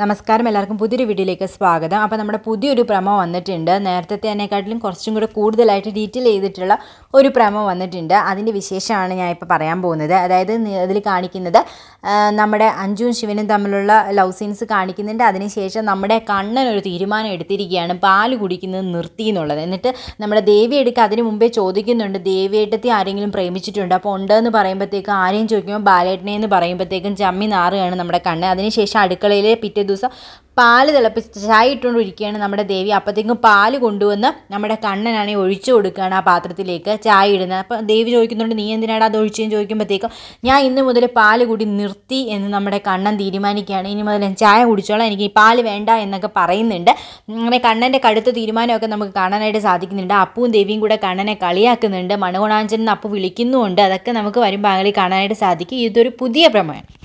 നമസ്കാരം എല്ലാവർക്കും പുതിയൊരു വീഡിയോയിലേക്ക് സ്വാഗതം അപ്പോൾ നമ്മുടെ പുതിയൊരു പ്രമോ വന്നിട്ടുണ്ട് നേരത്തെ അതിനെക്കാട്ടിലും കുറച്ചും കൂടെ കൂടുതലായിട്ട് ഡീറ്റെയിൽ ചെയ്തിട്ടുള്ള ഒരു പ്രമോ വന്നിട്ടുണ്ട് അതിൻ്റെ വിശേഷമാണ് ഞാൻ ഇപ്പോൾ പറയാൻ പോകുന്നത് അതായത് അതിൽ കാണിക്കുന്നത് നമ്മുടെ അഞ്ജുവും ശിവനും തമ്മിലുള്ള ലവ് സീൻസ് കാണിക്കുന്നുണ്ട് അതിനുശേഷം നമ്മുടെ കണ്ണൻ ഒരു തീരുമാനം എടുത്തിരിക്കുകയാണ് പാല് കുടിക്കുന്നത് നിർത്തി എന്നുള്ളത് എന്നിട്ട് നമ്മുടെ ദേവി എടുക്ക അതിന് മുമ്പേ ചോദിക്കുന്നുണ്ട് ദേവിയേട്ടത്തെ ആരെങ്കിലും പ്രേമിച്ചിട്ടുണ്ട് അപ്പോൾ ഉണ്ടെന്ന് പറയുമ്പോഴത്തേക്കും ആരെയും ചോദിക്കുമ്പോൾ ബാലേട്ടനെ എന്ന് പറയുമ്പോഴത്തേക്കും ചമ്മി നാറുകയാണ് നമ്മുടെ കണ്ണ് അതിനുശേഷം അടുക്കളയിലെ പിറ്റേ പിറ്റേ ദിവസം പാല് തിളപ്പിച്ച് ചായ ഇട്ടുകൊണ്ടിരിക്കുകയാണ് നമ്മുടെ ദേവി അപ്പോഴത്തേക്കും പാല് കൊണ്ടുവന്ന് നമ്മുടെ കണ്ണനാണെങ്കിൽ ഒഴിച്ചു കൊടുക്കുകയാണ് ആ പാത്രത്തിലേക്ക് ചായ ഇടുന്നത് അപ്പോൾ ദേവി ചോദിക്കുന്നുണ്ട് നീ എന്തിനാണ് അത് ഒഴിച്ചതെന്ന് ചോദിക്കുമ്പോഴത്തേക്കും ഞാൻ ഇന്ന് മുതൽ പാല് കൂടി നിർത്തി എന്ന് നമ്മുടെ കണ്ണൻ തീരുമാനിക്കുകയാണ് ഇനി മുതൽ ചായ കുടിച്ചോളാം എനിക്ക് പാൽ പാല് വേണ്ട എന്നൊക്കെ പറയുന്നുണ്ട് അങ്ങനെ കണ്ണൻ്റെ കടുത്ത തീരുമാനമൊക്കെ നമുക്ക് കാണാനായിട്ട് സാധിക്കുന്നുണ്ട് അപ്പുവും ദേവിയും കൂടെ കണ്ണനെ കളിയാക്കുന്നുണ്ട് എന്ന് അപ്പു വിളിക്കുന്നുമുണ്ട് അതൊക്കെ നമുക്ക് വരുമ്പോൾ ഭാഗങ്ങളിൽ കാണാനായിട്ട് സാധിക്കും ഇതൊരു പുതിയ പ്രമേയം